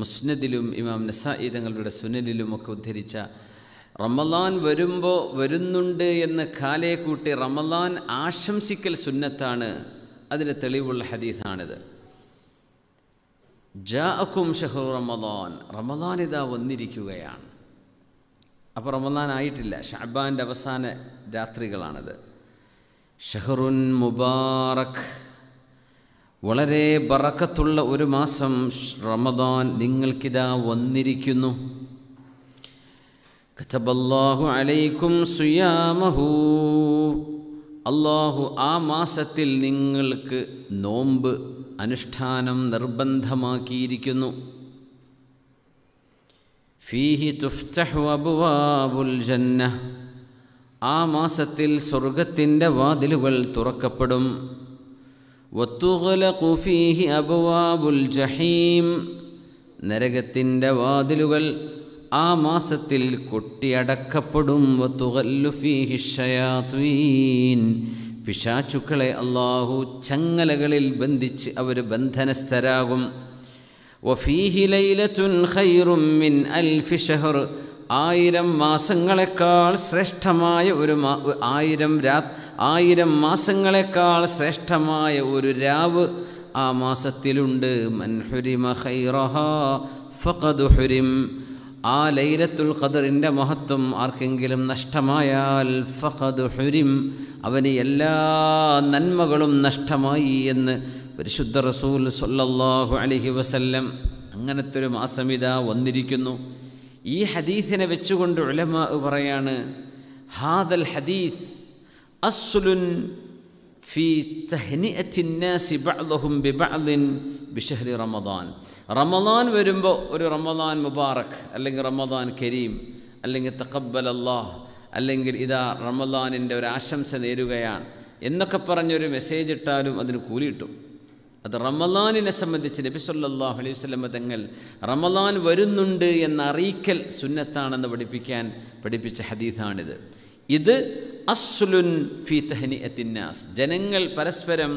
മുസ്നദിലും ഇമാം നസായി തങ്ങളുടെ ഒക്കെ ഉദ്ധരിച്ച റമലാൻ വരുമ്പോൾ വരുന്നുണ്ട് എന്ന് കാലേ കൂട്ടി റമലാൻ ആശംസിക്കൽ സുന്നത്താണ് അതിന് തെളിവുള്ള ഹദീസാണിത് ജാഅക്കും ഷഹു റമലോൻ റമലാൻ ഇതാ വന്നിരിക്കുകയാണ് അപ്പോൾ റമലാൻ ആയിട്ടില്ല ഷാബാൻ്റെ അവസാന രാത്രികളാണിത് ഷഹറുൻ മുബാറക് വളരെ ബറക്കത്തുള്ള ഒരു മാസം റമദാൻ നിങ്ങൾക്കിതാ വന്നിരിക്കുന്നു അലൈക്കും അള്ളാഹു ആ മാസത്തിൽ നിങ്ങൾക്ക് നോമ്പ് അനുഷ്ഠാനം നിർബന്ധമാക്കിയിരിക്കുന്നു ഫീഹി തുഫ്തഹു ആ മാസത്തിൽ സ്വർഗത്തിൻ്റെ വാതിലുകൾ തുറക്കപ്പെടും വത്തുകലഖു ഫീഹി അബുവാബുൽ ജഹീം നരകത്തിൻ്റെ വാതിലുകൾ ആ മാസത്തിൽ കൊട്ടിയടക്കപ്പെടും പിശാചുക്കളെ അള്ളാഹു ചങ്ങലകളിൽ ബന്ധിച്ച് അവർ ബന്ധനസ്ഥരാകും وَفِيهِ لَيْلَةٌ خَيْرٌ മിൻ أَلْفِ ഷഹർ ആയിരം മാസങ്ങളെക്കാൾ ശ്രേഷ്ഠമായ ഒരു ആയിരം രാ ആയിരം മാസങ്ങളെക്കാൾ ശ്രേഷ്ഠമായ ഒരു രാവ് ആ മാസത്തിലുണ്ട് ഹുരിം ആ ലൈലത്തുൽ ഖദറിൻ്റെ മഹത്വം ആർക്കെങ്കിലും നഷ്ടമായാൽ ഫഖദുഹുരിം അവന് എല്ലാ നന്മകളും നഷ്ടമായി എന്ന് പരിശുദ്ധ റസൂൽ സല്ലല്ലാഹു അലഹി വസല്ലം അങ്ങനത്തെ ഒരു മാസം ഇതാ വന്നിരിക്കുന്നു ഈ ഹദീസിനെ വെച്ചുകൊണ്ട് ഉലമ പറയാണ് ഹാദൽ ഹദീസ് അസ്ലുൻ ഫി തഹ്നിഅത്തിന്നാസി ബഅദഹും ബിബഅദിൻ ബിഷഹ്രി റമദാൻ റമദാൻ വരുമ്പോൾ ഒരു റമദാൻ മുബാറക് അല്ലെങ്കിൽ റമദാൻ കരീം അല്ലെങ്കിൽ തഖബ്ബൽ അല്ലാഹ് അല്ലെങ്കിൽ ഇതാ റമദാനിൻ്റെ ഒരു ആശംസ നേരുകയാണ് എന്നൊക്കെ പറഞ്ഞൊരു മെസ്സേജ് ഇട്ടാലും അതിന് കൂലിയിട്ടും അത് റമലാനിനെ സംബന്ധിച്ച് നബി സല്ലാഹു അലൈഹി വസ്ലമ തങ്ങൾ റമലാൻ വരുന്നുണ്ട് എന്ന അറിയിക്കൽ സുന്നത്താണെന്ന് പഠിപ്പിക്കാൻ പഠിപ്പിച്ച ഹദീഥാണിത് ഇത് അസ്ലുൻ ഫി തഹനി എത്തിന്നാസ് ജനങ്ങൾ പരസ്പരം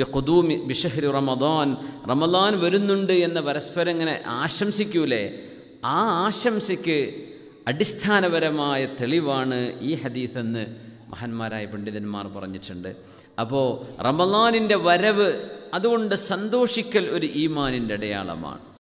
ബിഖുദൂമി ബിഷഹരി റമദാൻ റമദാൻ വരുന്നുണ്ട് എന്ന് പരസ്പരം ഇങ്ങനെ ആശംസിക്കൂലേ ആ ആശംസയ്ക്ക് അടിസ്ഥാനപരമായ തെളിവാണ് ഈ എന്ന് മഹാന്മാരായ പണ്ഡിതന്മാർ പറഞ്ഞിട്ടുണ്ട് അപ്പോൾ റമദാനിൻ്റെ വരവ് അതുകൊണ്ട് സന്തോഷിക്കൽ ഒരു ഈമാനിൻ്റെ അടയാളമാണ്